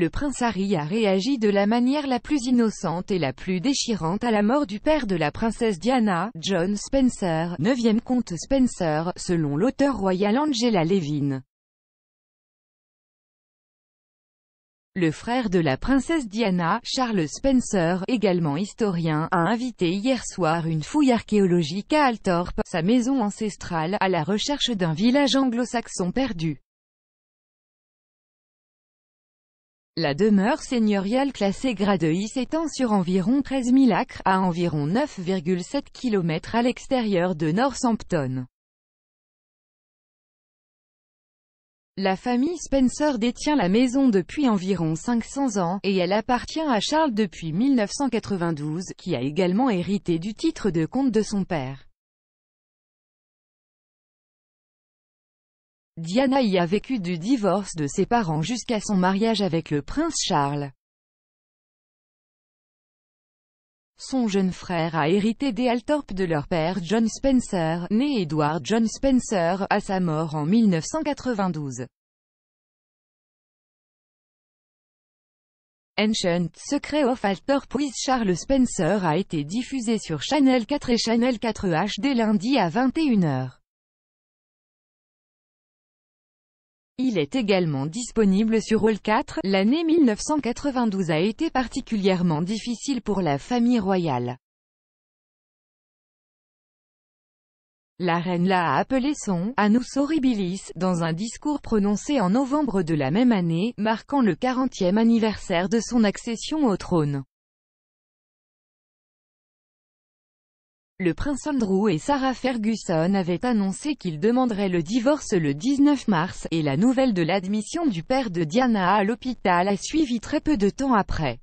Le prince Harry a réagi de la manière la plus innocente et la plus déchirante à la mort du père de la princesse Diana, John Spencer, 9e comte Spencer, selon l'auteur royal Angela Levin. Le frère de la princesse Diana, Charles Spencer, également historien, a invité hier soir une fouille archéologique à Althorpe, sa maison ancestrale, à la recherche d'un village anglo-saxon perdu. La demeure seigneuriale classée grade I s'étend sur environ 13 000 acres, à environ 9,7 km à l'extérieur de Northampton. La famille Spencer détient la maison depuis environ 500 ans, et elle appartient à Charles depuis 1992, qui a également hérité du titre de comte de son père. Diana y a vécu du divorce de ses parents jusqu'à son mariage avec le prince Charles. Son jeune frère a hérité des Althorp de leur père John Spencer, né Edward John Spencer, à sa mort en 1992. Ancient Secret of Althorp with Charles Spencer a été diffusé sur Channel 4 et Channel 4 HD lundi à 21h. Il est également disponible sur All 4. L'année 1992 a été particulièrement difficile pour la famille royale. La reine l'a appelé son « Anus Horribilis » dans un discours prononcé en novembre de la même année, marquant le 40e anniversaire de son accession au trône. Le prince Andrew et Sarah Ferguson avaient annoncé qu'ils demanderaient le divorce le 19 mars, et la nouvelle de l'admission du père de Diana à l'hôpital a suivi très peu de temps après.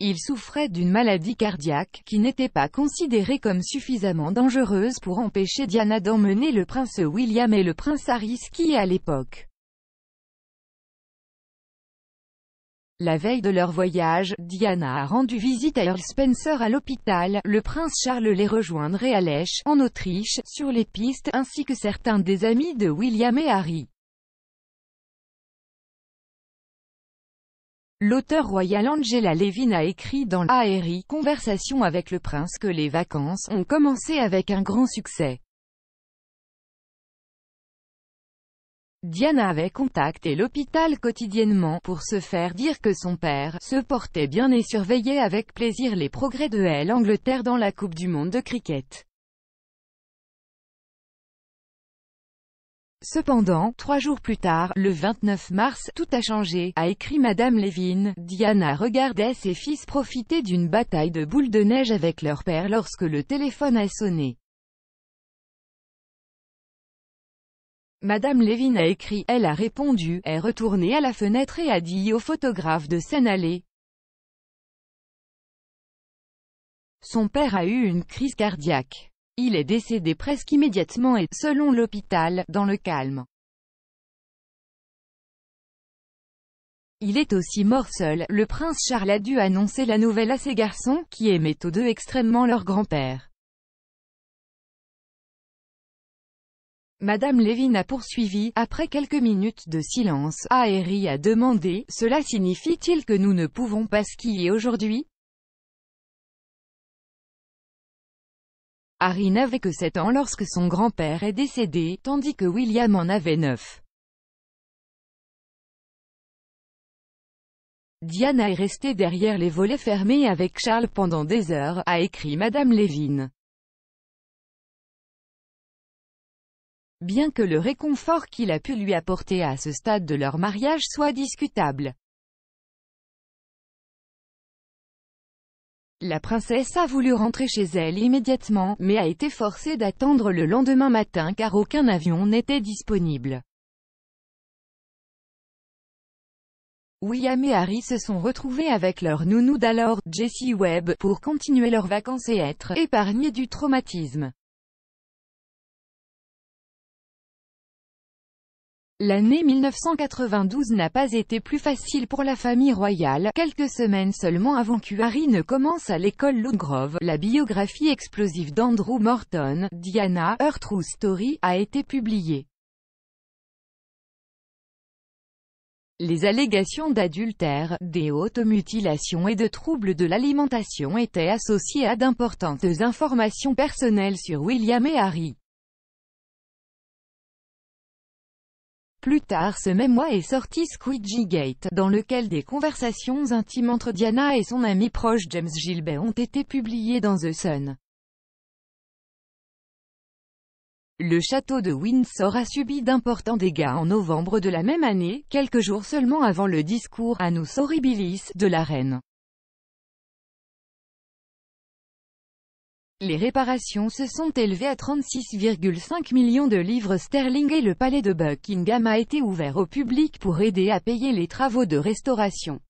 Il souffrait d'une maladie cardiaque, qui n'était pas considérée comme suffisamment dangereuse pour empêcher Diana d'emmener le prince William et le prince Harry qui à l'époque. La veille de leur voyage, Diana a rendu visite à Earl Spencer à l'hôpital, le prince Charles les rejoindrait à Lèche, en Autriche, sur les pistes, ainsi que certains des amis de William et Harry. L'auteur royal Angela Levin a écrit dans l'A.R.I. « Conversation avec le prince que les vacances ont commencé avec un grand succès. Diana avait contacté l'hôpital quotidiennement, pour se faire dire que son père, se portait bien et surveillait avec plaisir les progrès de l'Angleterre dans la Coupe du Monde de cricket. Cependant, trois jours plus tard, le 29 mars, tout a changé, a écrit Madame Levine. Diana regardait ses fils profiter d'une bataille de boules de neige avec leur père lorsque le téléphone a sonné. Madame Lévin a écrit, elle a répondu, est retournée à la fenêtre et a dit au photographe de s'en aller. Son père a eu une crise cardiaque. Il est décédé presque immédiatement et, selon l'hôpital, dans le calme. Il est aussi mort seul, le prince Charles a dû annoncer la nouvelle à ses garçons, qui aimaient tous deux extrêmement leur grand-père. Madame Lévin a poursuivi, après quelques minutes de silence, Harry a demandé, cela signifie-t-il que nous ne pouvons pas skier aujourd'hui Harry n'avait que 7 ans lorsque son grand-père est décédé, tandis que William en avait 9. Diana est restée derrière les volets fermés avec Charles pendant des heures, a écrit Madame Lévin. bien que le réconfort qu'il a pu lui apporter à ce stade de leur mariage soit discutable. La princesse a voulu rentrer chez elle immédiatement, mais a été forcée d'attendre le lendemain matin car aucun avion n'était disponible. William et Harry se sont retrouvés avec leur nounou d'alors, Jessie Webb, pour continuer leurs vacances et être épargnés du traumatisme. L'année 1992 n'a pas été plus facile pour la famille royale, quelques semaines seulement avant Harry ne commence à l'école Ludgrove, la biographie explosive d'Andrew Morton, Diana, Her Story, a été publiée. Les allégations d'adultère, des automutilations et de troubles de l'alimentation étaient associées à d'importantes informations personnelles sur William et Harry. Plus tard ce même mois est sorti Squidgy Gate, dans lequel des conversations intimes entre Diana et son ami proche James Gilbert ont été publiées dans The Sun. Le château de Windsor a subi d'importants dégâts en novembre de la même année, quelques jours seulement avant le discours « Anus horribilis » de la reine. Les réparations se sont élevées à 36,5 millions de livres sterling et le palais de Buckingham a été ouvert au public pour aider à payer les travaux de restauration.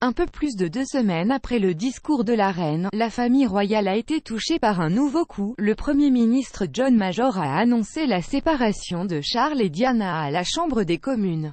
Un peu plus de deux semaines après le discours de la reine, la famille royale a été touchée par un nouveau coup. Le Premier ministre John Major a annoncé la séparation de Charles et Diana à la Chambre des communes.